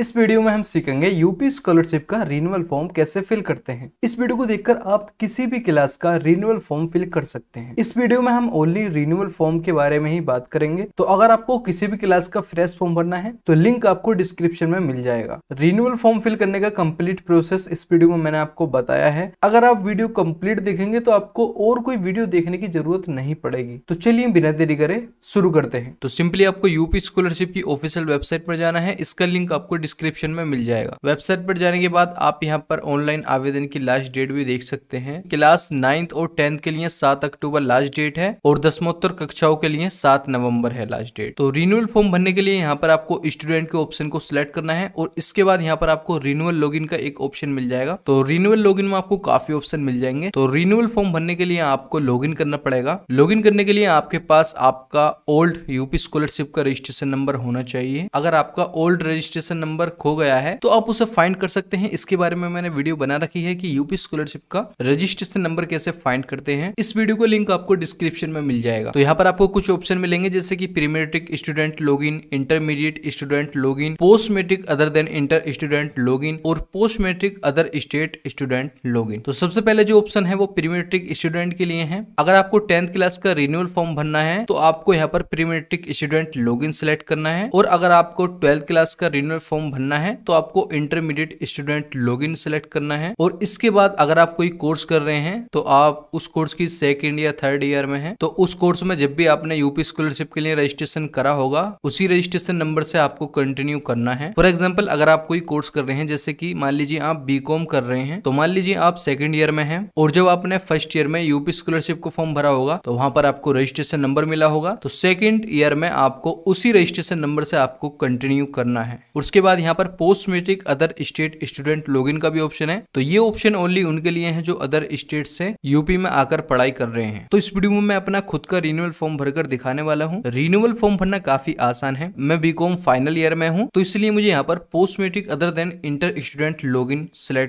इस वीडियो में हम सीखेंगे यूपी स्कॉलरशिप का रिन्यूअल फॉर्म कैसे फिल करते हैं इस वीडियो को देखकर आप किसी भी क्लास का रिन्यूअल फॉर्म फिल कर सकते हैं इस वीडियो में हम ओनली रिन्यूअल फॉर्म के बारे में ही बात करेंगे तो अगर आपको किसी भी क्लास का फ्रेश फॉर्म भरना है तो लिंक आपको डिस्क्रिप्शन में मिल जाएगा रिन्यूअल फॉर्म फिल करने का कम्प्लीट प्रोसेस इस वीडियो में मैंने आपको बताया है अगर आप वीडियो कम्प्लीट देखेंगे तो आपको और कोई वीडियो देखने की जरूरत नहीं पड़ेगी तो चलिए बिना देरी करे शुरू करते हैं तो सिंपली आपको यूपी स्कॉलरशिप की ऑफिशियल वेबसाइट पर जाना है इसका लिंक आपको डिस्क्रिप्शन में मिल जाएगा वेबसाइट पर जाने के बाद आप यहाँ पर ऑनलाइन आवेदन की लास्ट डेट भी देख सकते हैं क्लास नाइन्थ और टेंथ के लिए सात अक्टूबर लास्ट डेट है और दसमोत्तर कक्षाओं के लिए सात नवम्बर है लास्ट डेट तो रिन्यूअल फॉर्म भरने के लिए यहाँ पर आपको स्टूडेंट के ऑप्शन को सिलेक्ट करना है और इसके बाद यहाँ पर आपको रिन्यूअल लॉग का एक ऑप्शन मिल जाएगा तो रिन्यूअल लॉग में आपको काफी ऑप्शन मिल जाएंगे तो रिन्यूअल फॉर्म भरने के लिए आपको लॉग करना पड़ेगा लॉग करने के लिए आपके पास आपका ओल्ड यूपी स्कॉलरशिप का रजिस्ट्रेशन नंबर होना चाहिए अगर आपका ओल्ड रजिस्ट्रेशन नंबर नंबर खो गया है तो आप उसे फाइंड कर सकते हैं इसके बारे में मैंने वीडियो बना रखी है कि यूपी स्कॉलरशिप का रजिस्ट्रेशन नंबर कैसे फाइंड करते हैं इस वीडियो को लिंक आपको डिस्क्रिप्शन में मिल जाएगा तो यहाँ पर आपको कुछ ऑप्शन मिलेंगे जैसे की prematric student log intermediate student log in post matric other than inter student log और post matric other state student log तो सबसे पहले जो ऑप्शन है वो प्रीमेट्रिक स्टूडेंट के लिए है अगर आपको टेंथ क्लास का रिन्यूअल फॉर्म भरना है तो आपको यहाँ पर प्रीमेट्रिक स्टूडेंट लॉग इन करना है और अगर आपको ट्वेल्थ क्लास का रिन्यूअल फॉर्म फॉर्म भरना है तो आपको इंटरमीडिएट स्टूडेंट लॉगिन सेलेक्ट करना है और इसके बाद अगर आप कोई कोर्स कर रहे हैं तो आप उस कोर्स की सेकेंड या थर्ड ईयर में है तो उस कोर्स में जब भी आपने यूपी स्कॉलरशिप के लिए रजिस्ट्रेशन करा होगा उसी रजिस्ट्रेशन नंबर से आपको कंटिन्यू करना है फॉर एग्जाम्पल अगर आप कोई कोर्स कर रहे हैं जैसे की मान लीजिए आप बी कर रहे हैं तो मान लीजिए आप सेकेंड ईयर में है और जब आपने फर्स्ट ईयर में यूपी स्कॉलरशिप को फॉर्म भरा होगा तो वहां पर आपको रजिस्ट्रेशन नंबर मिला होगा तो सेकेंड ईयर में आपको उसी रजिस्ट्रेशन नंबर से आपको कंटिन्यू करना है उसके बाद बाद यहाँ पर post matric other state student log का भी ऑप्शन है तो ये ऑप्शन ओनली उनके लिए है जो अदर स्टेट से यूपी में आकर पढ़ाई कर रहे हैं तो इस वीडियो में मैं अपना खुद का रिन्यूअल फॉर्म भरकर दिखाने वाला हूँ रिन्यूअल फॉर्म भरना काफी आसान है मैं बीकॉम फाइनल ईयर में हूँ तो इसलिए मुझे यहाँ पर post matric other than inter student log in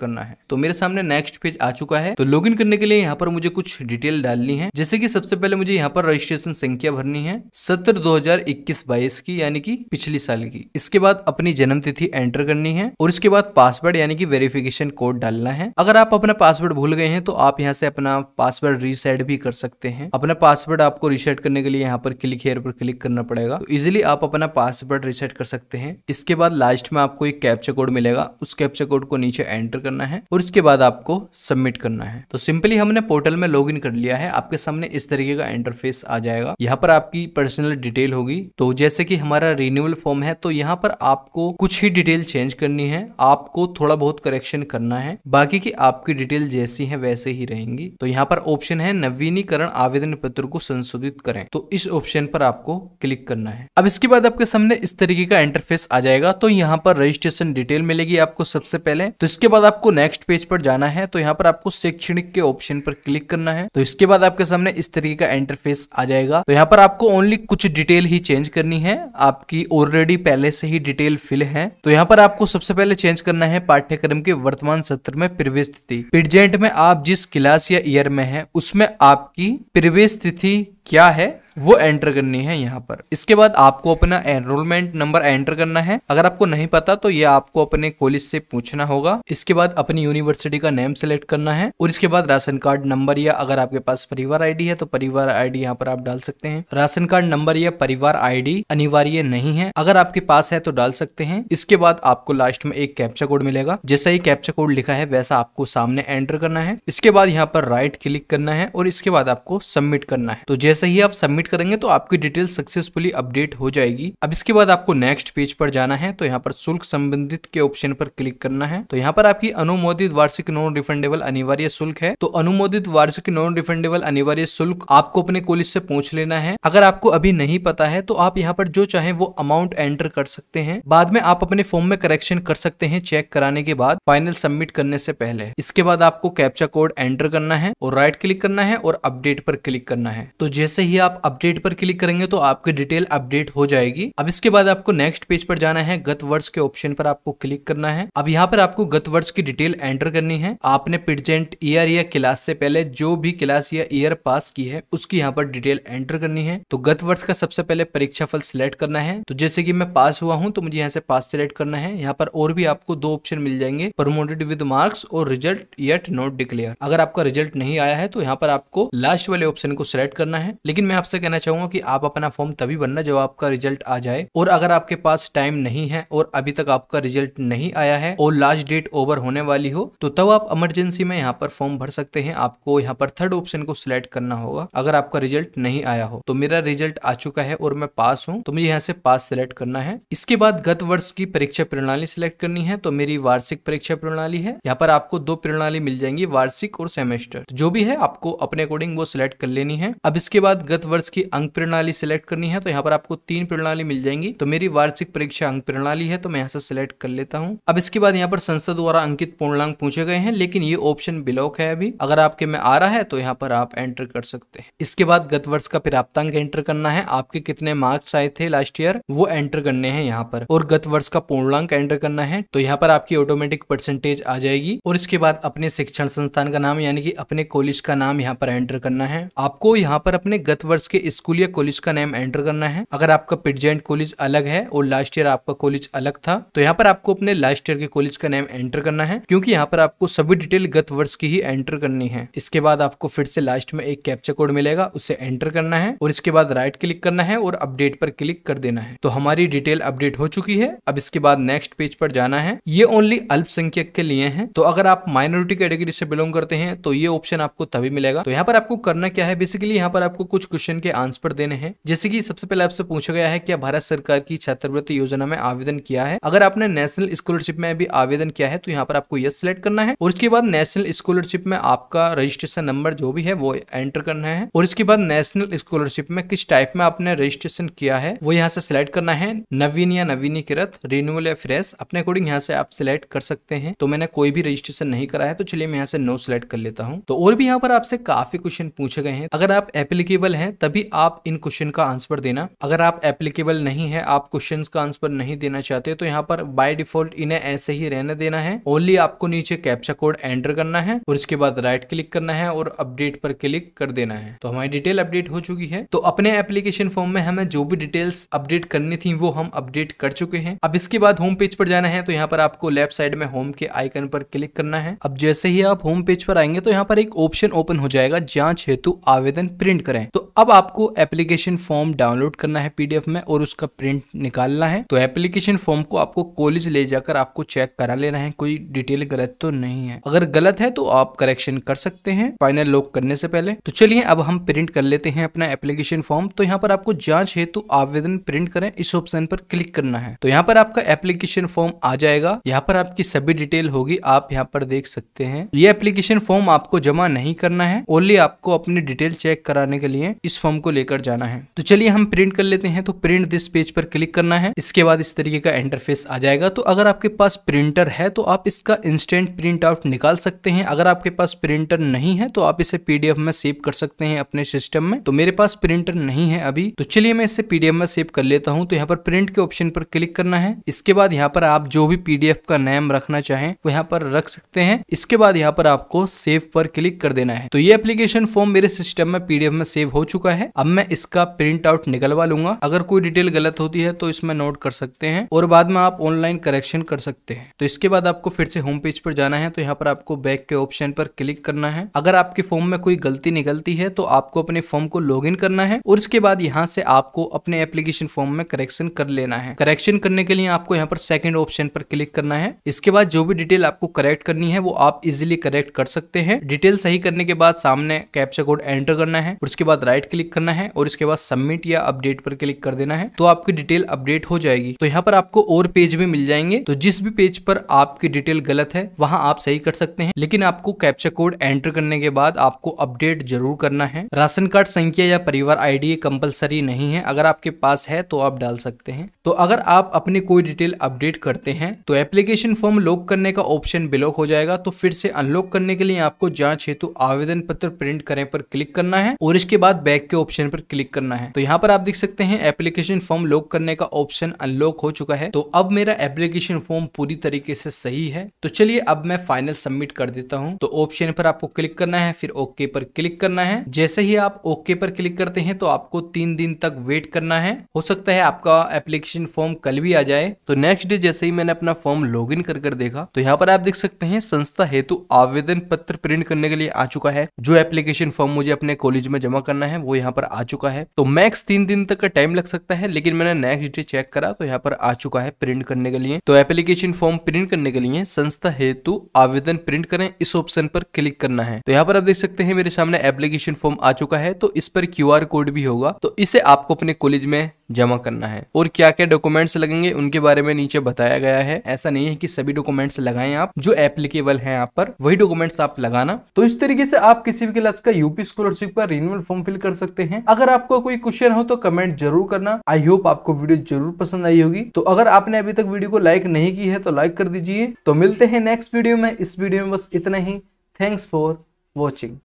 करना है तो मेरे सामने नेक्स्ट पेज आ चुका है तो लॉग इन करने के लिए यहाँ पर मुझे कुछ डिटेल डालनी है जैसे की सबसे पहले मुझे यहाँ पर रजिस्ट्रेशन संख्या भरनी है सत्र दो हजार इक्कीस बाईस की यानी कि पिछले साल की इसके बाद अपनी जन्म तिथि एंटर करनी है और इसके बाद पासवर्ड यानी कि वेरिफिकेशन कोड डालना है अगर आप अपना पासवर्ड भूल गए हैं तो आप यहाँ से अपना पासवर्ड रीसेट भी कर सकते हैं अपना पासवर्ड आपको रीसेट करने के लिए यहाँ पर क्लिक हेयर पर क्लिक करना पड़ेगा तो इजिली आप अपना पासवर्ड रीसेट कर सकते हैं इसके बाद लास्ट में आपको एक कैप्चर कोड मिलेगा उस कैप्चर कोड को नीचे एंटर करना है और इसके बाद आपको सबमिट करना है तो सिंपली हमने पोर्टल में लॉग कर लिया है आपके सामने इस तरीके का इंटरफेस आ जाएगा यहाँ पर आपकी पर्सनल डिटेल होगी तो जैसे कि हमारा रिन्यूअल फॉर्म है तो यहाँ पर आपको कुछ कुछ ही डिटेल चेंज करनी है आपको थोड़ा बहुत करेक्शन करना है बाकी की आपकी डिटेल जैसी है वैसे ही रहेंगी तो यहाँ पर ऑप्शन है नवीनीकरण आवेदन पत्र को संशोधित करें तो इस ऑप्शन पर आपको क्लिक करना है अब इसके बाद आपके सामने इस तरीके का इंटरफेस आ जाएगा तो यहाँ पर रजिस्ट्रेशन डिटेल मिलेगी आपको सबसे पहले तो इसके बाद आपको नेक्स्ट पेज पर जाना है तो यहाँ पर आपको शैक्षणिक के ऑप्शन पर क्लिक करना है तो इसके बाद आपके सामने इस तरीके का इंटरफेस आ जाएगा तो यहाँ पर आपको ओनली कुछ डिटेल ही चेंज करनी है आपकी ऑलरेडी पहले से ही डिटेल फिल है हैं तो यहाँ पर आपको सबसे पहले चेंज करना है पाठ्यक्रम के वर्तमान सत्र में प्रवेश तिथि प्रेजेंट में आप जिस क्लास या ईयर में है उसमें आपकी प्रवेश तिथि क्या है वो एंटर करनी है यहाँ पर इसके बाद आपको अपना एनरोलमेंट नंबर एंटर करना है अगर आपको नहीं पता तो ये आपको अपने कॉलेज से पूछना होगा इसके बाद अपनी यूनिवर्सिटी का नेम सेलेक्ट करना है और इसके बाद राशन कार्ड नंबर या अगर आपके पास परिवार आईडी है तो परिवार आईडी यहाँ पर आप डाल सकते हैं राशन कार्ड नंबर या परिवार आई अनिवार्य नहीं है अगर आपके पास है तो डाल सकते हैं इसके बाद आपको लास्ट में एक कैप्चा कोड मिलेगा जैसा ही कैप्चा कोड लिखा है वैसा आपको सामने एंटर करना है इसके बाद यहाँ पर राइट क्लिक करना है और इसके बाद आपको सबमिट करना है तो जैसे ही आप सबमिट सबमिट करेंगे तो आपकी डिटेल सक्सेसफुली अपडेट हो जाएगी अब इसके बाद आपको नेक्स्ट पेज पर जाना है तो यहाँ पर शुल्क संबंधित के ऑप्शन पर क्लिक करना है तो यहाँ पर आपकी अनुमोदित वार्षिक नॉन रिफंडेबल अनिवार्य शुल्क है तो अनुमोदित वार्षिक नॉन रिफंडेबल अनिवार्य शुल्क आपको अपने कॉलेज से पूछ लेना है अगर आपको अभी नहीं पता है तो आप यहाँ पर जो चाहे वो अमाउंट एंटर कर सकते हैं बाद में आप अपने फॉर्म में करेक्शन कर सकते हैं चेक कराने के बाद फाइनल सबमिट करने से पहले इसके बाद आपको कैप्चा कोड एंटर करना है और राइट क्लिक करना है और अपडेट पर क्लिक करना है तो जैसे ही आप अपडेट पर क्लिक करेंगे तो आपकी डिटेल अपडेट हो जाएगी अब इसके बाद आपको नेक्स्ट पेज पर जाना है गत वर्ष के ऑप्शन पर आपको क्लिक करना है अब यहाँ पर आपको गत वर्ष की डिटेल एंटर करनी है आपने प्रेजेंट ईयर या क्लास से पहले जो भी क्लास या ईयर पास की है उसकी यहाँ पर डिटेल एंटर करनी है तो गत वर्ष का सबसे पहले परीक्षा फल सिलेक्ट करना है तो जैसे की मैं पास हुआ हूँ तो मुझे यहाँ से पास सिलेक्ट करना है यहाँ पर और भी आपको दो ऑप्शन मिल जाएंगे प्रमोटेड विद मार्क्स और रिजल्ट येट नॉट डिक्लेयर अगर आपका रिजल्ट नहीं आया है तो यहाँ पर आपको लास्ट वाले ऑप्शन को सिलेक्ट करना है लेकिन मैं आपसे कहना चाहूंगा कि आप अपना फॉर्म तभी भरना जब आपका रिजल्ट आ जाए और अगर आपके पास टाइम नहीं है और अभी तक आपका रिजल्ट नहीं आया है और लास्ट डेट ओवर होने वाली हो तो तब आप इमरजेंसी में यहाँ पर फॉर्म भर सकते हैं आपको यहाँ पर थर्ड ऑप्शन को सिलेक्ट करना होगा अगर आपका रिजल्ट नहीं आया हो तो मेरा रिजल्ट आ चुका है और मैं पास हूँ तो मुझे यहाँ से पास सिलेक्ट करना है इसके बाद गत वर्ष की परीक्षा प्रणाली सिलेक्ट करनी है तो मेरी वार्षिक परीक्षा प्रणाली है यहाँ पर आपको दो प्रणाली मिल जाएंगी वार्षिक और सेमेस्टर जो भी है आपको अपने अकॉर्डिंग वो सिलेक्ट कर लेनी है अब इसके बाद गत वर्ष की अंक प्रणाली सिलेक्ट करनी है तो यहाँ पर आपको तीन प्रणाली मिल जाएंगी तो मेरी वार्षिक परीक्षा अंक प्रणाली है तो मैं यहाँ से सिलेक्ट कर लेता हूँ अब इसके बाद यहाँ पर संसद द्वारा अंकित पूर्णांक पूछे गए हैं लेकिन ये ऑप्शन ब्लॉक है अभी अगर आपके में आ रहा है तो यहाँ पर आप एंटर कर सकते हैं इसके बाद गत वर्ष का प्राप्तांक एंटर करना है आपके कितने मार्क्स आए थे लास्ट ईयर वो एंटर करने हैं यहाँ पर और गत वर्ष का पूर्णांक एंटर करना है तो यहाँ पर आपकी ऑटोमेटिक परसेंटेज आ जाएगी और इसके बाद अपने शिक्षण संस्थान का नाम यानी कि अपने कॉलेज का नाम यहाँ पर एंटर करना है आपको यहाँ पर अपने गत वर्ष के स्कूल या कॉलेज का नेम एंटर करना है अगर आपका प्रेजेंट कॉलेज अलग है और लास्ट ईयर आपका कॉलेज अलग था तो यहाँ पर आपको अपने लास्ट ईयर के कॉलेज का नेम एंटर करना है क्योंकि यहाँ पर आपको सभी डिटेल गत वर्ष की ही एंटर करनी है इसके बाद आपको फिर से लास्ट में एक कैप्चर कोड मिलेगा उसे एंटर करना है और इसके बाद राइट क्लिक करना है और अपडेट पर क्लिक कर देना है तो हमारी डिटेल अपडेट हो चुकी है अब इसके बाद नेक्स्ट पेज पर जाना है ये ओनली अल्पसंख्यक के लिए है तो अगर आप माइनॉरिटी कैटेगरी से बिलोंग करते हैं तो ये ऑप्शन आपको तभी मिलेगा तो यहाँ पर आपको करना क्या है बेसिकली यहाँ पर आपको कुछ क्वेश्चन के आंसर देने हैं जैसे कि सबसे पहले आपसे पूछा गया है कि भारत सरकार की छात्रवृत्ति योजना में आवेदन किया है अगर आपने नेशनल स्कॉलरशिप में भी आवेदन किया है तो यहाँ पर आपको यस सिलेक्ट करना है और उसके बाद नेशनल स्कॉलरशिप में आपका रजिस्ट्रेशन नंबर जो भी है वो एंटर करना है और इसके बाद नेशनल स्कॉलरशिप में किस टाइप में आपने रजिस्ट्रेशन किया है वो यहाँ से सिलेक्ट करना है नवीन या नवीनीकृत रिन्यूअल या फ्रेश अपने अकॉर्डिंग यहाँ से आप सिलेक्ट कर सकते हैं तो मैंने कोई भी रजिस्ट्रेशन नहीं करा है तो चलिए मैं यहाँ से नो सिलेक्ट कर लेता हूँ तो और भी यहाँ पर आपसे काफी क्वेश्चन पूछे गए हैं अगर आप एप्लीकेबल है तब तभी आप इन क्वेश्चन का आंसर देना अगर आप एप्लीकेबल नहीं है आप क्वेश्चन का आंसर नहीं देना चाहते तो यहाँ पर बाय डिफॉल्ट इन्हें ऐसे ही रहने देना है ओनली आपको नीचे कैप्चा कोड एंटर करना है और इसके बाद राइट क्लिक करना है और अपडेट पर क्लिक कर देना है तो हमारी डिटेल अपडेट हो चुकी है तो अपने एप्लीकेशन फॉर्म में हमें जो भी डिटेल्स अपडेट करनी थी वो हम अपडेट कर चुके हैं अब इसके बाद होम पेज पर जाना है तो यहाँ पर आपको लेफ्ट साइड में होम के आइकन पर क्लिक करना है अब जैसे ही आप होम पेज पर आएंगे तो यहाँ पर एक ऑप्शन ओपन हो जाएगा जांच हेतु आवेदन प्रिंट करें तो अब आप आपको एप्लीकेशन फॉर्म डाउनलोड करना है पीडीएफ में और उसका प्रिंट निकालना है तो एप्लीकेशन फॉर्म को आपको कॉलेज ले जाकर आपको चेक करा लेना है कोई डिटेल गलत तो नहीं है अगर गलत है तो आप करेक्शन कर सकते हैं फाइनल लॉक करने से पहले तो चलिए अब हम प्रिंट कर लेते हैं अपना एप्लीकेशन फॉर्म तो यहाँ पर आपको जांच हेतु तो आवेदन प्रिंट करें इस ऑप्शन पर क्लिक करना है तो यहाँ पर आपका एप्लीकेशन फॉर्म आ जाएगा यहाँ पर आपकी सभी डिटेल होगी आप यहाँ पर देख सकते हैं ये एप्लीकेशन फॉर्म आपको जमा नहीं करना है ओनली आपको अपनी डिटेल चेक कराने के लिए इस फॉर्म फॉर्म को लेकर जाना है तो चलिए हम प्रिंट कर लेते हैं तो प्रिंट दिस पेज पर क्लिक करना है इसके बाद इस तरीके का इंटरफेस आ जाएगा तो अगर आपके पास प्रिंटर है तो आप इसका इंस्टेंट प्रिंट आउट निकाल सकते हैं अगर आपके पास प्रिंटर नहीं है तो आप इसे पीडीएफ में सेव कर सकते हैं अपने सिस्टम में तो मेरे पास प्रिंटर नहीं है अभी तो चलिए मैं इसे पीडीएफ में सेव कर लेता हूँ तो यहाँ पर प्रिंट के ऑप्शन पर क्लिक करना है इसके बाद यहाँ पर आप जो भी पीडीएफ का नेम रखना चाहें वो यहाँ पर रख सकते हैं इसके बाद यहाँ पर आपको सेव पर क्लिक कर देना है तो ये एप्लीकेशन फॉर्म मेरे सिस्टम में पीडीएफ में सेव हो चुका है है अब मैं इसका प्रिंट आउट निकलवा लूंगा अगर कोई डिटेल गलत होती है तो इसमें नोट कर सकते हैं और बाद में आप ऑनलाइन करेक्शन कर सकते हैं तो इसके बाद आपको फिर से होम पेज पर जाना है तो यहाँ पर आपको बैक के ऑप्शन पर क्लिक करना है अगर आपके फॉर्म में कोई गलती निकलती है तो आपको अपने फॉर्म को लॉग करना है और इसके बाद यहाँ से आपको अपने एप्लीकेशन फॉर्म में करेक्शन कर लेना है करेक्शन करने के लिए आपको यहाँ पर सेकेंड ऑप्शन पर क्लिक करना है इसके बाद जो भी डिटेल आपको करेक्ट करनी है वो आप इजिली करेक्ट कर सकते हैं डिटेल सही करने के बाद सामने कैप्चा कोड एंटर करना है उसके बाद राइट क्लिक करना है और इसके बाद सबमिट या अपडेट पर क्लिक कर देना है तो आपकी डिटेल अपडेट हो जाएगी तो यहाँ पर आपको और पेज भी मिल जाएंगे तो जिस भी पेज पर आपकी डिटेल गलत है वहाँ आप सही कर सकते हैं लेकिन आपको कैप्चा कोड एंटर करने के बाद आपको अपडेट जरूर करना है राशन कार्ड संख्या या परिवार आई कंपलसरी नहीं है अगर आपके पास है तो आप डाल सकते हैं तो अगर आप अपनी कोई डिटेल अपडेट करते हैं तो एप्लीकेशन फॉर्म लॉक करने का ऑप्शन ब्लॉक हो जाएगा तो फिर से अनलॉक करने के लिए आपको जांच हेतु आवेदन पत्र प्रिंट करें पर क्लिक करना है और इसके बाद बैक के ऑप्शन पर क्लिक करना है तो यहाँ पर आप देख सकते हैं एप्लीकेशन फॉर्म लॉक करने का ऑप्शन अनलॉक हो चुका है तो अब मेरा एप्लीकेशन फॉर्म पूरी तरीके से सही है तो चलिए अब मैं फाइनल सबमिट कर देता हूँ तो ऑप्शन पर आपको क्लिक करना है फिर ओके पर क्लिक करना है जैसे ही आप ओके पर क्लिक करते हैं तो आपको तीन दिन तक वेट करना है हो सकता है आपका एप्लीकेशन फॉर्म कल भी आ जाए तो नेक्स्ट डे जैसे ही मैंने अपना फॉर्म लॉग इन कर कर देखा तो यहाँ पर आप देख सकते हैं संस्था हेतु आवेदन पत्र प्रिंट करने के लिए आ चुका है जो एप्लीकेशन फॉर्म मुझे अपने कॉलेज में जमा करना है वो यहाँ पर आ चुका है तो मैक्स तीन दिन तक का टाइम लग सकता है लेकिन मैंने नेक्स्ट डे चेक करा तो यहाँ पर आ चुका है प्रिंट करने के लिए तो एप्लीकेशन फॉर्म प्रिंट करने के लिए संस्था हेतु आवेदन प्रिंट करें इस ऑप्शन पर क्लिक करना है तो यहाँ पर आप देख सकते हैं मेरे सामने एप्लीकेशन फॉर्म आ चुका है तो इस पर क्यू कोड भी होगा तो इसे आपको अपने कॉलेज में जमा करना है और क्या क्या डॉक्यूमेंट्स लगेंगे उनके बारे में नीचे बताया गया है ऐसा नहीं है कि सभी डॉक्यूमेंट्स लगाएं आप जो एप्लीकेबल है यहाँ पर वही डॉक्यूमेंट्स आप लगाना तो इस तरीके से आप किसी भी क्लास का यूपी स्कॉलरशिप का रिन्यूअल फॉर्म फिल कर सकते हैं अगर आपको कोई क्वेश्चन हो तो कमेंट जरूर करना आई होप आपको वीडियो जरूर पसंद आई होगी तो अगर आपने अभी तक वीडियो को लाइक नहीं की है तो लाइक कर दीजिए तो मिलते हैं नेक्स्ट वीडियो में इस वीडियो में बस इतना ही थैंक्स फॉर वॉचिंग